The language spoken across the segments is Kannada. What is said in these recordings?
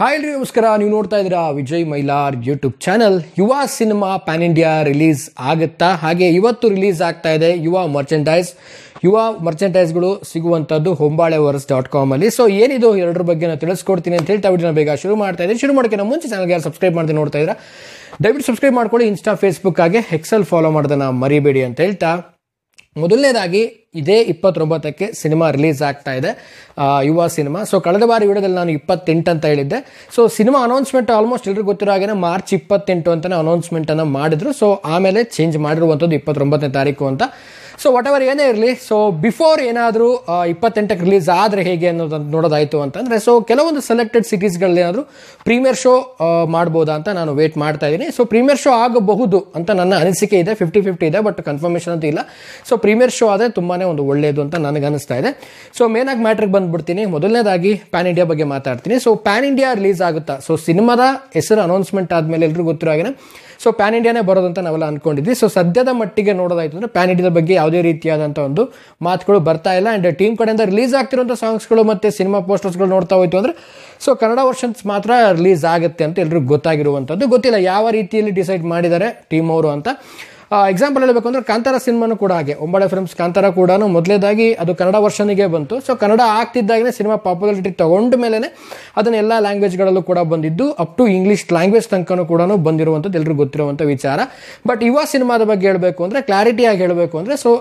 ಹಾಯ್ ಎಲ್ರಿ ನಮಸ್ಕಾರ ನೀವು ನೋಡ್ತಾ ಇದ್ದೀರಾ Vijay Mylar YouTube channel Yuva cinema pan India release ಆಗುತ್ತಾ ಹಾಗೆ ಇವತ್ತು ರಿಲೀಸ್ ಆಗ್ತಾ ಇದೆ ಯುವ ಮರ್ಚೆಂಟೈಸ್ ಯುವ ಮರ್ಚೆಂಟೈಸ್ಗಳು ಸಿಗುವಂಥದ್ದು ಹೊಂಬಾಳೆ ವರ್ಸ್ ಡಾಟ್ ಕಾಮಲ್ಲಿ ಸೊ ಏನಿದು ಎರಡರ ಬಗ್ಗೆ ನಾನು ತಿಳಿಸ್ಕೊಡ್ತೀನಿ ಅಂತ ಹೇಳ್ತಾ ವಿಡಿಯೋನ ಬೇಗ ಶುರು ಮಾಡ್ತಾ ಇದ್ದೀನಿ ಶುರು ಮಾಡೋಕೆ ಮುಂಚೆ ಚಾನಲ್ಗೆ ಯಾರು ಸಬ್ಸ್ಕ್ರೈಬ್ ಮಾಡ್ತೀನಿ ನೋಡ್ತಾ ಇದ್ದೀರಾ ದಯವಿಟ್ಟು ಸಬ್ಸ್ಕ್ರೈಬ್ ಮಾಡ್ಕೊಳ್ಳಿ ಇನ್ಸ್ಟಾ ಫೇಸ್ಬುಕ್ಕಾಗೆ ಹಾಗೆ ಎಕ್ಸೆಲ್ ಫಾಲೋ ಮಾಡೋದನ್ನು ಮರಿಬೇಡಿ ಅಂತ ಹೇಳ್ತಾ ಮೊದಲನೇದಾಗಿ ಇದೇ ಇಪ್ಪತ್ತೊಂಬತ್ತಕ್ಕೆ ಸಿನಿಮಾ ರಿಲೀಸ್ ಆಗ್ತಾ ಇದೆ ಯುವ ಸಿನಿಮಾ ಸೊ ಕಳೆದ ಬಾರಿ ವಿಡಿಯೋದಲ್ಲಿ ನಾನು ಇಪ್ಪತ್ತೆಂಟು ಅಂತ ಹೇಳಿದ್ದೆ ಸೊ ಸಿನಿಮಾ ಅನೌನ್ಸ್ಮೆಂಟ್ ಆಲ್ಮೋಸ್ಟ್ ಎಲ್ಲರಿಗೂ ಗೊತ್ತಿರೋ ಹಾಗೆ ಮಾರ್ಚ್ ಇಪ್ಪತ್ತೆಂಟು ಅಂತಲೇ ಅನೌನ್ಸ್ಮೆಂಟನ್ನು ಮಾಡಿದ್ರು ಸೊ ಆಮೇಲೆ ಚೇಂಜ್ ಮಾಡಿರುವಂಥದ್ದು ಇಪ್ಪತ್ತೊಂಬತ್ತನೇ ತಾರೀಕು ಅಂತ ಸೊ ವಾಟ್ ಎವರ್ ಏನೇ ಇರಲಿ ಸೊ ಬಿಫೋರ್ ಏನಾದರೂ ಇಪ್ಪತ್ತೆಂಟಕ್ಕೆ ರಿಲೀಸ್ ಆದರೆ ಹೇಗೆ ಅನ್ನೋದನ್ನು ನೋಡೋದಾಯಿತು ಅಂತಂದರೆ ಸೊ ಕೆಲವೊಂದು ಸೆಲೆಕ್ಟೆಡ್ ಸಿಟೀಸ್ಗಳಲ್ಲಿ ಏನಾದರೂ ಪ್ರೀಮಿಯರ್ ಶೋ ಮಾಡ್ಬೋದಾ ಅಂತ ನಾನು ವೇಟ್ ಮಾಡ್ತಾ ಇದ್ದೀನಿ ಸೊ ಪ್ರೀಮಿಯರ್ ಶೋ ಆಗಬಹುದು ಅಂತ ನನ್ನ ಅನಿಸಿಕೆ ಇದೆ ಫಿಫ್ಟಿ ಫಿಫ್ಟಿ ಇದೆ ಬಟ್ ಕನ್ಫರ್ಮೇಷನ್ ಅಂತೂ ಇಲ್ಲ ಸೊ ಪ್ರೀಮಿಯರ್ ಶೋ ಆದರೆ ತುಂಬಾ ಒಂದು ಒಳ್ಳೆಯದು ಅಂತ ನನಗೆ ಅನಿಸ್ತಾ ಇದೆ ಸೊ ಆಗಿ ಮ್ಯಾಟ್ರಿಗೆ ಬಂದುಬಿಡ್ತೀನಿ ಮೊದಲನೇದಾಗಿ ಪ್ಯಾನ್ ಇಂಡಿಯಾ ಬಗ್ಗೆ ಮಾತಾಡ್ತೀನಿ ಸೊ ಪ್ಯಾನ್ ಇಂಡಿಯಾ ರಿಲೀಸ್ ಆಗುತ್ತಾ ಸೊ ಸಿನಿಮಾದ ಹೆಸರು ಅನೌನ್ಸ್ಮೆಂಟ್ ಆದಮೇಲೆ ಎಲ್ಲರಿಗೂ ಗೊತ್ತಿರೋ ಹಾಗೆ ಸೊ ಪ್ಯಾನ್ ಇಂಡಿಯಾನೇ ಬರೋದಂತ ನಾವೆಲ್ಲ ಅನ್ಕೊಂಡಿದ್ವಿ ಸೊ ಸದ್ಯದ ಮಟ್ಟಿಗೆ ನೋಡೋದಾಯ್ತು ಅಂದರೆ ಪ್ಯಾನ್ ಇಂಡಿಯಾದ ಬಗ್ಗೆ ಯಾವುದೇ ರೀತಿಯಾದಂಥ ಒಂದು ಮಾತುಗಳು ಬರ್ತಾ ಇಲ್ಲ ಆ್ಯಂಡ್ ಟೀಮ್ ಕಡೆಯಿಂದ ರಿಲೀಸ್ ಆಗ್ತಿರುವಂಥ ಸಾಂಗ್ಸ್ಗಳು ಮತ್ತು ಸಿನಿಮಾ ಪೋಸ್ಟರ್ಸ್ಗಳು ನೋಡ್ತಾ ಹೋಯ್ತು ಅಂದ್ರೆ ಸೊ ಕನ್ನಡ ವರ್ಷನ್ಸ್ ಮಾತ್ರ ರಿಲೀಸ್ ಆಗುತ್ತೆ ಅಂತ ಎಲ್ರಿಗೂ ಗೊತ್ತಾಗಿರುವಂಥದ್ದು ಗೊತ್ತಿಲ್ಲ ಯಾವ ರೀತಿಯಲ್ಲಿ ಡಿಸೈಡ್ ಮಾಡಿದ್ದಾರೆ ಟೀಮ್ ಅವರು ಅಂತ ಎಕ್ಸಾಂಪಲ್ ಹೇಳಬೇಕು ಅಂದರೆ ಕಾಂತಾರ ಸಿನಿಮಾನು ಕೂಡ ಹಾಗೆ ಒಂಬಳೆ ಫಿಲ್ಮ್ಸ್ ಕಾಂತಾರ ಕೂಡ ಮೊದಲೇದಾಗಿ ಅದು ಕನ್ನಡ ವರ್ಷನಿಗೆ ಬಂತು ಸೊ ಕನ್ನಡ ಆಗ್ತಿದ್ದಾಗಲೇ ಸಿನಿಮಾ ಪಾಪ್ಯುಲಾರಿಟಿ ತಗೊಂಡ ಮೇಲೆ ಅದನ್ನ ಎಲ್ಲ ಲ್ಯಾಂಗ್ವೇಜ್ಗಳಲ್ಲೂ ಕೂಡ ಬಂದಿದ್ದು ಅಪ್ ಟು ಇಂಗ್ಲೀಷ್ ಲ್ಯಾಂಗ್ವೇಜ್ ತನಕನೂ ಕೂಡ ಬಂದಿರುವಂಥದ್ದು ಎಲ್ಲರಿಗೂ ಗೊತ್ತಿರುವಂಥ ವಿಚಾರ ಬಟ್ ಯುವ ಸಿನಿಮಾದ ಬಗ್ಗೆ ಹೇಳಬೇಕು ಅಂದರೆ ಕ್ಲಾರಿಟಿಯಾಗಿ ಹೇಳಬೇಕು ಅಂದರೆ ಸೊ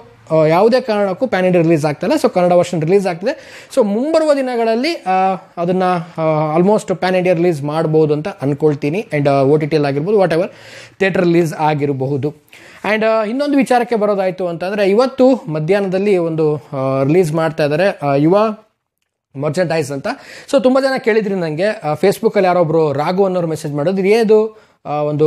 ಯಾವುದೇ ಕಾರಣಕ್ಕೂ ಪ್ಯಾನ್ ಇಂಡಿಯಾ ರಿಲೀಸ್ ಆಗ್ತಾಯಿಲ್ಲ ಸೊ ಕನ್ನಡ ವರ್ಷನ್ ರಿಲೀಸ್ ಆಗ್ತಿದೆ ಸೊ ಮುಂಬರುವ ದಿನಗಳಲ್ಲಿ ಅದನ್ನು ಆಲ್ಮೋಸ್ಟ್ ಪ್ಯಾನ್ ಇಂಡಿಯಾ ರಿಲೀಸ್ ಮಾಡ್ಬೋದು ಅಂತ ಅಂದ್ಕೊಳ್ತೀನಿ ಆ್ಯಂಡ್ ಓ ಟಿ ಟಿಯಲ್ಲಿ ಆಗಿರ್ಬೋದು ವಾಟ್ ಎವರ್ ಥಿಯೇಟರ್ ರಿಲೀಸ್ ಆಗಿರಬಹುದು ಆ್ಯಂಡ್ ಇನ್ನೊಂದು ವಿಚಾರಕ್ಕೆ ಬರೋದಾಯಿತು ಅಂತಂದರೆ ಇವತ್ತು ಮಧ್ಯಾಹ್ನದಲ್ಲಿ ಒಂದು ರಿಲೀಸ್ ಮಾಡ್ತಾ ಇದ್ದಾರೆ ಯುವ ಮರ್ಚೆಂಟೈಸ್ ಅಂತ ಸೊ ತುಂಬ ಜನ ಕೇಳಿದ್ರಿ ನನಗೆ ಫೇಸ್ಬುಕ್ಕಲ್ಲಿ ಯಾರೊಬ್ಬರು ರಾಘು ಅನ್ನೋರು ಮೆಸೇಜ್ ಮಾಡೋದು ಏನು ಒಂದು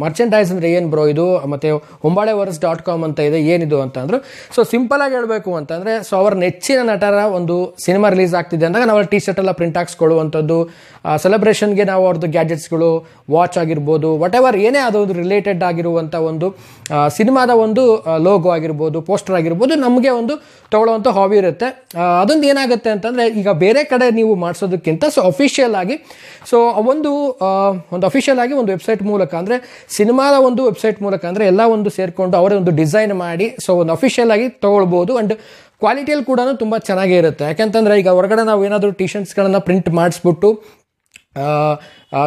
ಮರ್ಚೆಂಟೈಸ್ ಅಂದರೆ ಏನು ಬ್ರೋ ಇದು ಮತ್ತು ಹೊಂಬಾಳೆ ವರ್ಸ್ ಡಾಟ್ ಕಾಮ್ ಅಂತ ಇದೆ ಏನಿದು ಅಂತ ಅಂದರು ಸೊ ಸಿಂಪಲಾಗಿ ಹೇಳಬೇಕು ಅಂತಂದರೆ ಸೊ ಅವ್ರ ನೆಚ್ಚಿನ ನಟರ ಒಂದು ಸಿನಿಮಾ ರಿಲೀಸ್ ಆಗ್ತಿದೆ ಅಂದಾಗ ನಾವು ಟಿ ಶರ್ಟ್ ಎಲ್ಲ ಪ್ರಿಂಟ್ ಹಾಕ್ಸ್ಕೊಳ್ಳುವಂಥದ್ದು ಸೆಲೆಬ್ರೇಷನ್ಗೆ ನಾವು ಅವ್ರದ್ದು ಗ್ಯಾಜೆಟ್ಸ್ಗಳು ವಾಚ್ ಆಗಿರ್ಬೋದು ವಾಟ್ ಎವರ್ ಏನೇ ಅದೊಂದು ರಿಲೇಟೆಡ್ ಆಗಿರುವಂಥ ಒಂದು ಸಿನಿಮಾದ ಒಂದು ಲೋಗೋ ಆಗಿರ್ಬೋದು ಪೋಸ್ಟರ್ ಆಗಿರ್ಬೋದು ನಮಗೆ ಒಂದು ತಗೊಳ್ಳುವಂಥ ಹಾಬಿ ಇರುತ್ತೆ ಅದೊಂದು ಏನಾಗುತ್ತೆ ಅಂತಂದರೆ ಈಗ ಬೇರೆ ಕಡೆ ನೀವು ಮಾಡಿಸೋದಕ್ಕಿಂತ ಸೊ ಅಫಿಷಿಯಲ್ ಆಗಿ ಸೊ ಒಂದು ಒಂದು ಅಫಿಷಿಯಲ್ ಆಗಿ ಒಂದು ವೆಬ್ಸೈಟ್ ವೆಬ್ಸೈಟ್ ಮೂಲಕ ಅಂದರೆ ಸಿನಿಮಾದ ಒಂದು ವೆಬ್ಸೈಟ್ ಮೂಲಕ ಅಂದರೆ ಎಲ್ಲ ಒಂದು ಸೇರಿಕೊಂಡು ಅವರೇ ಒಂದು ಡಿಸೈನ್ ಮಾಡಿ ಸೊ ಒಂದು ಅಫಿಷಿಯಲ್ ಆಗಿ ತೊಗೊಳ್ಬೋದು ಆ್ಯಂಡ್ ಕ್ವಾಲಿಟಿಯಲ್ಲಿ ಕೂಡ ತುಂಬ ಚೆನ್ನಾಗೇ ಇರುತ್ತೆ ಯಾಕೆಂತಂದರೆ ಈಗ ಹೊರಗಡೆ ನಾವು ಏನಾದರೂ ಟಿ ಶರ್ಟ್ಸ್ಗಳನ್ನು ಪ್ರಿಂಟ್ ಮಾಡಿಸ್ಬಿಟ್ಟು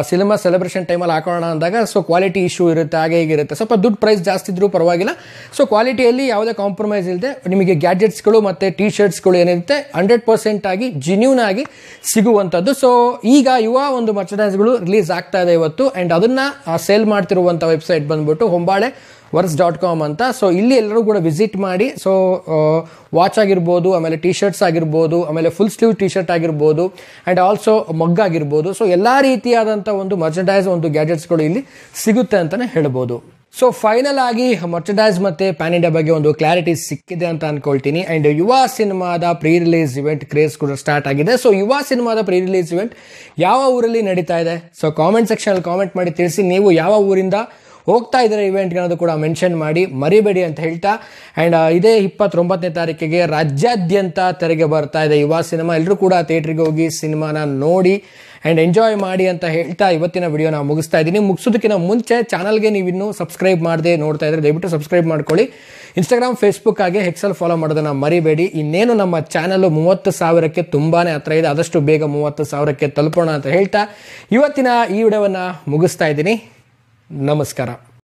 ಸಿನಿಮಾ ಸೆಲೆಬ್ರೇಷನ್ ಟೈಮಲ್ಲಿ ಹಾಕೋಣ ಅಂದಾಗ ಸೊ ಕ್ವಾಲಿಟಿ ಇಶ್ಯೂ ಇರುತ್ತೆ ಹಾಗೆ ಹೇಗಿರುತ್ತೆ ಸ್ವಲ್ಪ ದುಡ್ಡು ಪ್ರೈಸ್ ಜಾಸ್ತಿ ಇದ್ರೂ ಪರವಾಗಿಲ್ಲ ಸೊ ಕ್ವಾಲಿಟಿಯಲ್ಲಿ ಯಾವುದೇ ಕಾಂಪ್ರಮೈಸ್ ಇಲ್ಲದೆ ನಿಮಗೆ ಗ್ಯಾಜೆಟ್ಸ್ಗಳು ಮತ್ತು ಟಿ ಶರ್ಟ್ಸ್ಗಳು ಏನಿರುತ್ತೆ ಹಂಡ್ರೆಡ್ ಪರ್ಸೆಂಟ್ ಆಗಿ ಜಿನ್ಯೂನ್ ಆಗಿ ಸಿಗುವಂಥದ್ದು ಸೊ ಈಗ ಯುವ ಒಂದು ಮರ್ಚಡೈಸ್ಗಳು ರಿಲೀಸ್ ಆಗ್ತಾ ಇದೆ ಇವತ್ತು ಆ್ಯಂಡ್ ಅದನ್ನು ಸೇಲ್ ಮಾಡ್ತಿರುವಂಥ ವೆಬ್ಸೈಟ್ ಬಂದ್ಬಿಟ್ಟು ಹೊಂಬಾಳೆ ವರ್ಸ್ ಡಾಟ್ ಕಾಮ್ ಅಂತ ಸೊ ಇಲ್ಲಿ ಎಲ್ಲರೂ ಕೂಡ ವಿಸಿಟ್ ಮಾಡಿ ಸೊ ವಾಚ್ ಆಗಿರ್ಬೋದು ಆಮೇಲೆ ಟಿ ಶರ್ಟ್ಸ್ ಆಗಿರ್ಬೋದು ಆಮೇಲೆ ಫುಲ್ ಸ್ಲೀವ್ ಟಿ ಶರ್ಟ್ ಆಗಿರ್ಬೋದು ಆ್ಯಂಡ್ ಆಲ್ಸೋ ಮಗ್ ಆಗಿರ್ಬೋದು ಸೊ ಎಲ್ಲ ರೀತಿಯಾದ ಅಂತ ಒಂದು ಮರ್ಚಂಡೈಸ್ ಒಂದು ಗ್ಯಾಜೆಟ್ಸ್ಗಳು ಇಲ್ಲಿ ಸಿಗುತ್ತೆ ಅಂತಾನೆ ಹೇಳ್ಬೋದು ಸೊ ಫೈನಲ್ ಆಗಿ ಮರ್ಚೆಂಡೈಸ್ ಮತ್ತೆ ಪ್ಯಾನ್ ಇಂಡಿಯಾ ಬಗ್ಗೆ ಒಂದು ಕ್ಲಾರಿಟಿ ಸಿಕ್ಕಿದೆ ಅಂತ ಅನ್ಕೊಳ್ತೀನಿ ಅಂಡ್ ಯುವ ಸಿನಿಮಾದ ಪ್ರೀ ರಿಲೀಸ್ ಇವೆಂಟ್ ಕ್ರೇಜ್ ಕೂಡ ಸ್ಟಾರ್ಟ್ ಆಗಿದೆ ಸೊ ಯುವ ಸಿನಿಮಾದ ಪ್ರೀ ರಿಲೀಸ್ ಇವೆಂಟ್ ಯಾವ ಊರಲ್ಲಿ ನಡೀತಾ ಇದೆ ಸೊ ಕಾಮೆಂಟ್ ಸೆಕ್ಷನ್ ಅಲ್ಲಿ ಕಾಮೆಂಟ್ ಮಾಡಿ ತಿಳಿಸಿ ನೀವು ಯಾವ ಊರಿಂದ ಹೋಗ್ತಾ ಇದ್ದಾರೆ ಇವೆಂಟ್ಗೆ ಅನ್ನೋದು ಕೂಡ ಮೆನ್ಷನ್ ಮಾಡಿ ಮರಿಬೇಡಿ ಅಂತ ಹೇಳ್ತಾ ಆ್ಯಂಡ್ ಇದೇ ಇಪ್ಪತ್ತೊಂಬತ್ತನೇ ತಾರೀಕಿಗೆ ರಾಜ್ಯಾದ್ಯಂತ ತೆರೆಗೆ ಬರ್ತಾ ಇದೆ ಯುವ ಸಿನಿಮಾ ಎಲ್ಲರೂ ಕೂಡ ಥಿಯೇಟ್ರಿಗೆ ಹೋಗಿ ಸಿನಿಮಾನ ನೋಡಿ ಆ್ಯಂಡ್ ಎಂಜಾಯ್ ಮಾಡಿ ಅಂತ ಹೇಳ್ತಾ ಇವತ್ತಿನ ವಿಡಿಯೋ ನಾವು ಮುಗಿಸ್ತಾ ಇದ್ದೀನಿ ಮುಗಿಸೋದಕ್ಕಿಂತ ಮುಂಚೆ ಚಾನಲ್ಗೆ ನೀವು ಇನ್ನೂ ಸಬ್ಸ್ಕ್ರೈಬ್ ಮಾಡದೆ ನೋಡ್ತಾ ಇದ್ರೆ ದಯವಿಟ್ಟು ಸಬ್ಸ್ಕ್ರೈಬ್ ಮಾಡ್ಕೊಳ್ಳಿ ಇನ್ಸ್ಟಾಗ್ರಾಮ್ ಫೇಸ್ಬುಕ್ ಆಗಿ ಹೆಕ್ಸಲ್ ಫಾಲೋ ಮಾಡೋದನ್ನು ಮರಿಬೇಡಿ ಇನ್ನೇನು ನಮ್ಮ ಚಾನಲ್ ಮೂವತ್ತು ಸಾವಿರಕ್ಕೆ ತುಂಬಾ ಹತ್ರ ಇದೆ ಆದಷ್ಟು ಬೇಗ ಮೂವತ್ತು ಸಾವಿರಕ್ಕೆ ತಲುಪೋಣ ಅಂತ ಹೇಳ್ತಾ ಇವತ್ತಿನ ಈ ವಿಡಿಯೋವನ್ನು ಮುಗಿಸ್ತಾ ಇದ್ದೀನಿ ನಮಸ್ಕಾರ